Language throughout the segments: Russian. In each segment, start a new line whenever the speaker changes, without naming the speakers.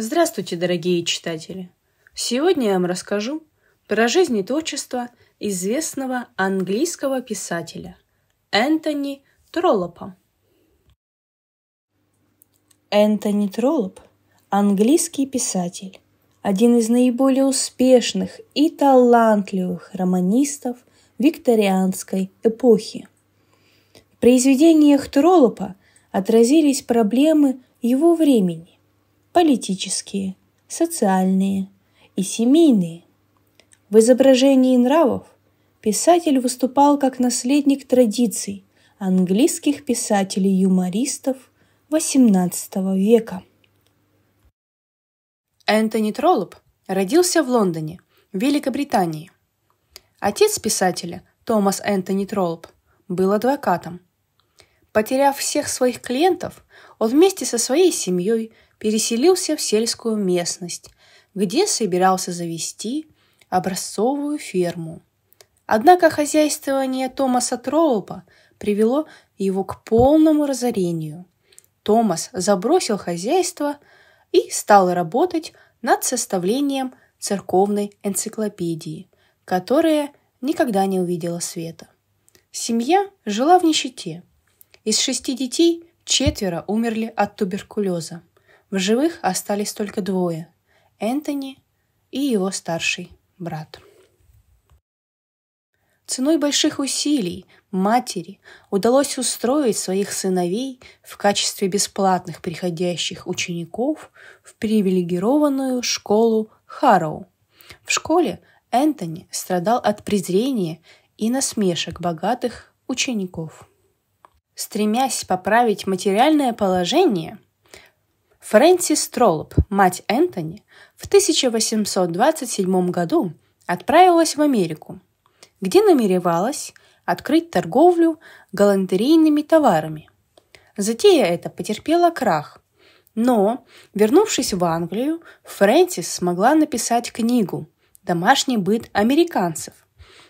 Здравствуйте, дорогие читатели! Сегодня я вам расскажу про жизнь и творчество известного английского писателя Энтони Троллопа. Энтони Троллоп – английский писатель, один из наиболее успешных и талантливых романистов викторианской эпохи. В произведениях Троллопа отразились проблемы его времени, политические, социальные и семейные. В изображении нравов писатель выступал как наследник традиций английских писателей-юмористов XVIII века. Энтони Троллоп родился в Лондоне, Великобритании. Отец писателя, Томас Энтони Троллоп, был адвокатом. Потеряв всех своих клиентов, он вместе со своей семьей переселился в сельскую местность, где собирался завести образцовую ферму. Однако хозяйствование Томаса Троупа привело его к полному разорению. Томас забросил хозяйство и стал работать над составлением церковной энциклопедии, которая никогда не увидела света. Семья жила в нищете. Из шести детей четверо умерли от туберкулеза. В живых остались только двое – Энтони и его старший брат. Ценой больших усилий матери удалось устроить своих сыновей в качестве бесплатных приходящих учеников в привилегированную школу Харроу. В школе Энтони страдал от презрения и насмешек богатых учеников. Стремясь поправить материальное положение – Фрэнсис Троллоп, мать Энтони, в 1827 году отправилась в Америку, где намеревалась открыть торговлю галантерейными товарами. Затея эта потерпела крах, но, вернувшись в Англию, Фрэнсис смогла написать книгу «Домашний быт американцев»,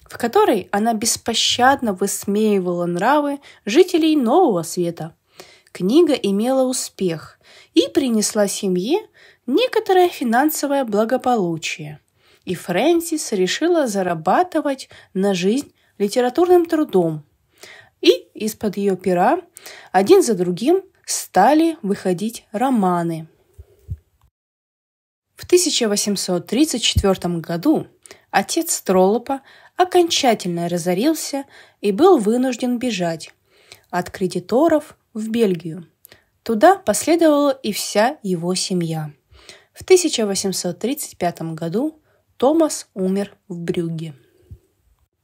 в которой она беспощадно высмеивала нравы жителей Нового Света – Книга имела успех и принесла семье некоторое финансовое благополучие. И Фрэнсис решила зарабатывать на жизнь литературным трудом. И из-под ее пера один за другим стали выходить романы. В 1834 году отец Троллопа окончательно разорился и был вынужден бежать от кредиторов в Бельгию. Туда последовала и вся его семья. В 1835 году Томас умер в Брюгге.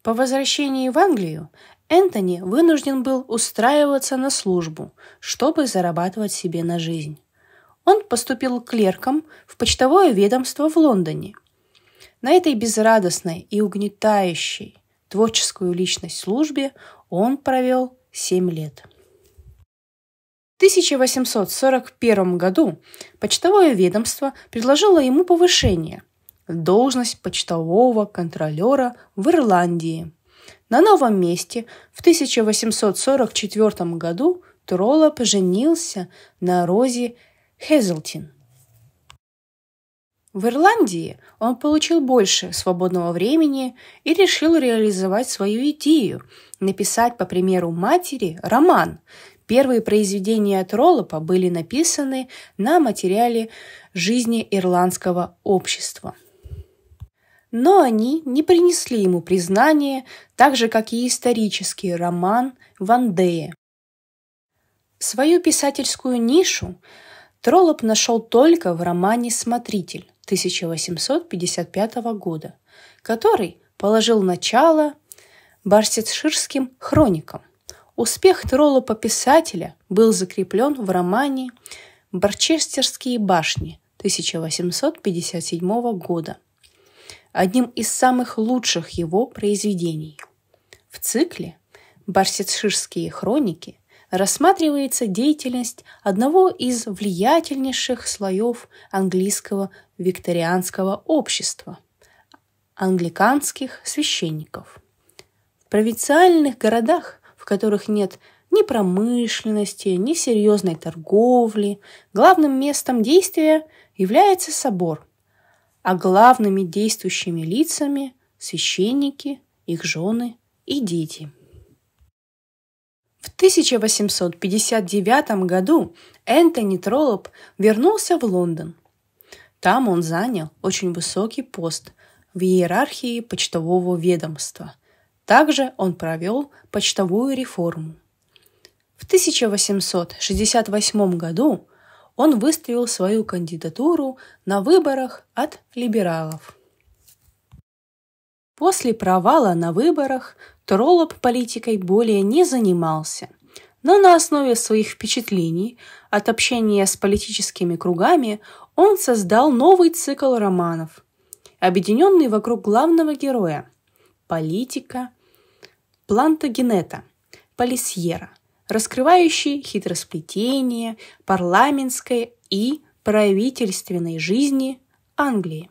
По возвращении в Англию Энтони вынужден был устраиваться на службу, чтобы зарабатывать себе на жизнь. Он поступил клерком в почтовое ведомство в Лондоне. На этой безрадостной и угнетающей творческую личность службе он провел семь лет – 1841 году почтовое ведомство предложило ему повышение – должность почтового контролера в Ирландии. На новом месте в 1844 году Тролла поженился на Розе Хезлтин. В Ирландии он получил больше свободного времени и решил реализовать свою идею – написать, по примеру матери, роман, Первые произведения Троллопа были написаны на материале жизни ирландского общества. Но они не принесли ему признания, так же, как и исторический роман Вандея. Свою писательскую нишу Троллоп нашел только в романе «Смотритель» 1855 года, который положил начало барсетширским хроникам – Успех троллопа-писателя был закреплен в романе «Барчестерские башни» 1857 года, одним из самых лучших его произведений. В цикле «Барсетширские хроники» рассматривается деятельность одного из влиятельнейших слоев английского викторианского общества – англиканских священников. В провинциальных городах в которых нет ни промышленности, ни серьезной торговли. Главным местом действия является собор, а главными действующими лицами – священники, их жены и дети. В 1859 году Энтони Троллоп вернулся в Лондон. Там он занял очень высокий пост в иерархии почтового ведомства – также он провел почтовую реформу. В 1868 году он выставил свою кандидатуру на выборах от либералов. После провала на выборах Троллоп политикой более не занимался, но на основе своих впечатлений от общения с политическими кругами он создал новый цикл романов, объединенный вокруг главного героя – политика Плантагенета, Полисьера, раскрывающий хитросплетение парламентской и правительственной жизни Англии.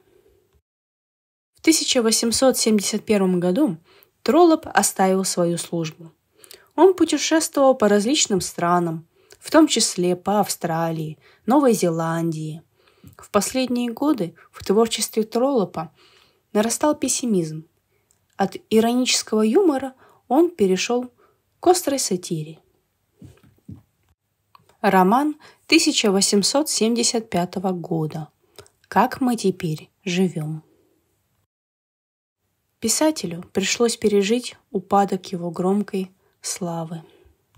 В 1871 году Троллоп оставил свою службу. Он путешествовал по различным странам, в том числе по Австралии, Новой Зеландии. В последние годы в творчестве Троллопа нарастал пессимизм – от иронического юмора он перешел к острой сатире. Роман 1875 года. Как мы теперь живем? Писателю пришлось пережить упадок его громкой славы.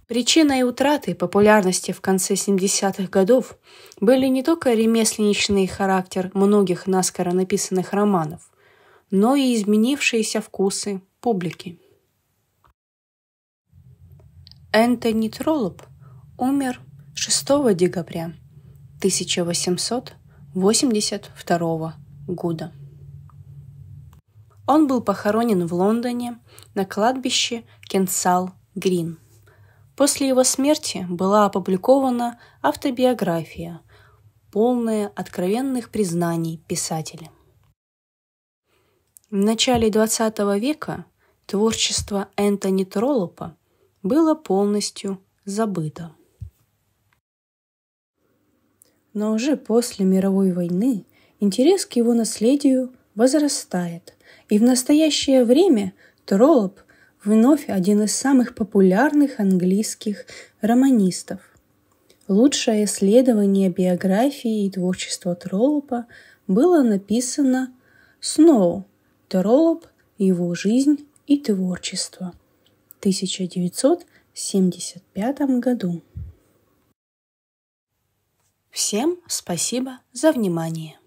Причиной утраты популярности в конце 70-х годов были не только ремесленничный характер многих наскоро написанных романов, но и изменившиеся вкусы публики. Энтони Троллоп умер 6 декабря 1882 года. Он был похоронен в Лондоне на кладбище Кенсал Грин. После его смерти была опубликована автобиография, полная откровенных признаний писателя. В начале XX века творчество Энтони Троллопа было полностью забыто. Но уже после мировой войны интерес к его наследию возрастает, и в настоящее время Троллоп вновь один из самых популярных английских романистов. Лучшее исследование биографии и творчества Троллопа было написано Сноу Троллоп, его жизнь и творчество. 1975 году. Всем спасибо за внимание.